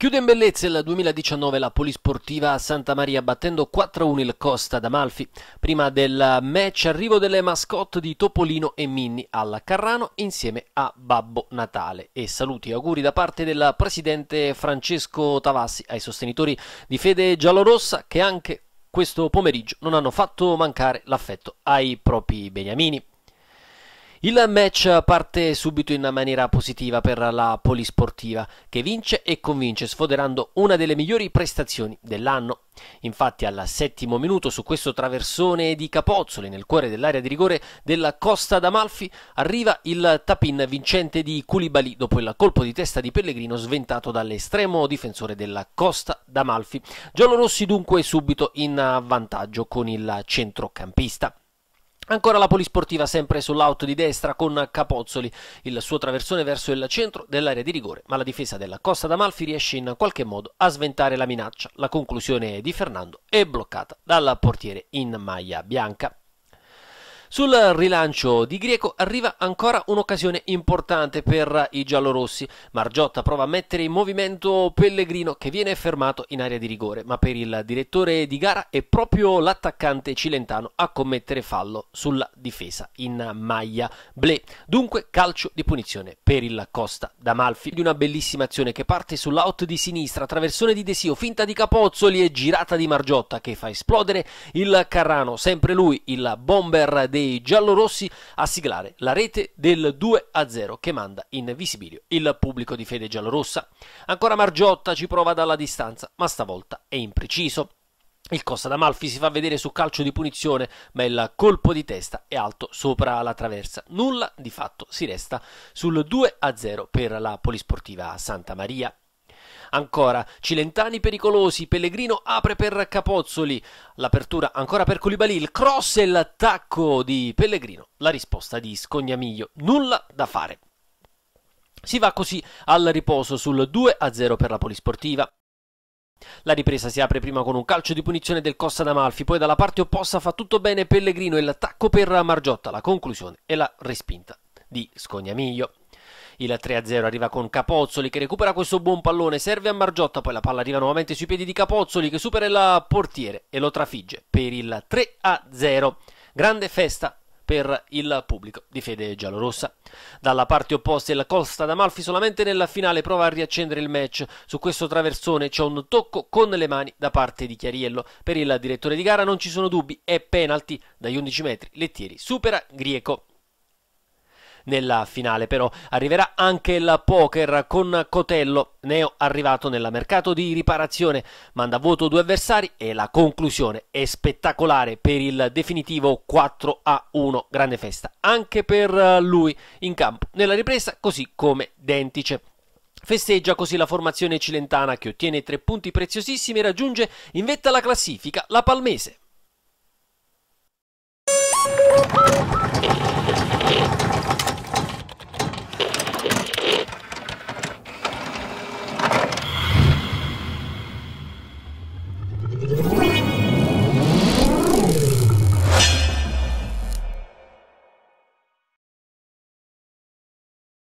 Chiude in bellezza il 2019 la polisportiva a Santa Maria battendo 4-1 il Costa d'Amalfi. Prima del match arrivo delle mascotte di Topolino e Minni alla Carrano insieme a Babbo Natale e saluti e auguri da parte del presidente Francesco Tavassi ai sostenitori di fede giallorossa che anche questo pomeriggio non hanno fatto mancare l'affetto ai propri beniamini. Il match parte subito in maniera positiva per la Polisportiva, che vince e convince sfoderando una delle migliori prestazioni dell'anno. Infatti al settimo minuto su questo traversone di Capozzoli nel cuore dell'area di rigore della Costa d'Amalfi arriva il tapin vincente di Culibali dopo il colpo di testa di Pellegrino sventato dall'estremo difensore della Costa d'Amalfi. Giallorossi dunque subito in vantaggio con il centrocampista. Ancora la polisportiva sempre sull'auto di destra con Capozzoli, il suo traversone verso il centro dell'area di rigore, ma la difesa della Costa d'Amalfi riesce in qualche modo a sventare la minaccia. La conclusione di Fernando è bloccata dal portiere in maglia bianca. Sul rilancio di Grieco arriva ancora un'occasione importante per i giallorossi. Margiotta prova a mettere in movimento Pellegrino che viene fermato in area di rigore, ma per il direttore di gara è proprio l'attaccante cilentano a commettere fallo sulla difesa in maglia ble. Dunque calcio di punizione per il Costa d'Amalfi di una bellissima azione che parte sull'out di sinistra, traversone di Desio, finta di Capozzoli e girata di Margiotta che fa esplodere il Carrano, sempre lui il bomber dei dei giallorossi a siglare la rete del 2-0 che manda in visibilio il pubblico di fede giallorossa. Ancora Margiotta ci prova dalla distanza, ma stavolta è impreciso. Il Costa d'Amalfi si fa vedere su calcio di punizione, ma il colpo di testa è alto sopra la traversa. Nulla di fatto si resta sul 2-0 per la Polisportiva Santa Maria. Ancora Cilentani pericolosi, Pellegrino apre per Capozzoli, l'apertura ancora per Colibali, il cross e l'attacco di Pellegrino, la risposta di Scognamiglio, nulla da fare. Si va così al riposo sul 2-0 per la Polisportiva. La ripresa si apre prima con un calcio di punizione del Costa d'Amalfi, poi dalla parte opposta fa tutto bene Pellegrino e l'attacco per Margiotta, la conclusione e la respinta di Scognamiglio il 3-0 arriva con Capozzoli che recupera questo buon pallone, serve a Margiotta, poi la palla arriva nuovamente sui piedi di Capozzoli che supera il portiere e lo trafigge per il 3-0. Grande festa per il pubblico di fede giallorossa. Dalla parte opposta il Costa d'Amalfi solamente nella finale prova a riaccendere il match. Su questo traversone c'è un tocco con le mani da parte di Chiariello. Per il direttore di gara non ci sono dubbi, è penalty dagli 11 metri. Lettieri supera Grieco nella finale, però arriverà anche il poker con Cotello, neo arrivato nel mercato di riparazione, manda a voto due avversari e la conclusione è spettacolare per il definitivo 4 a 1, grande festa anche per lui in campo nella ripresa così come Dentice. Festeggia così la formazione cilentana che ottiene tre punti preziosissimi e raggiunge in vetta alla classifica la Palmese.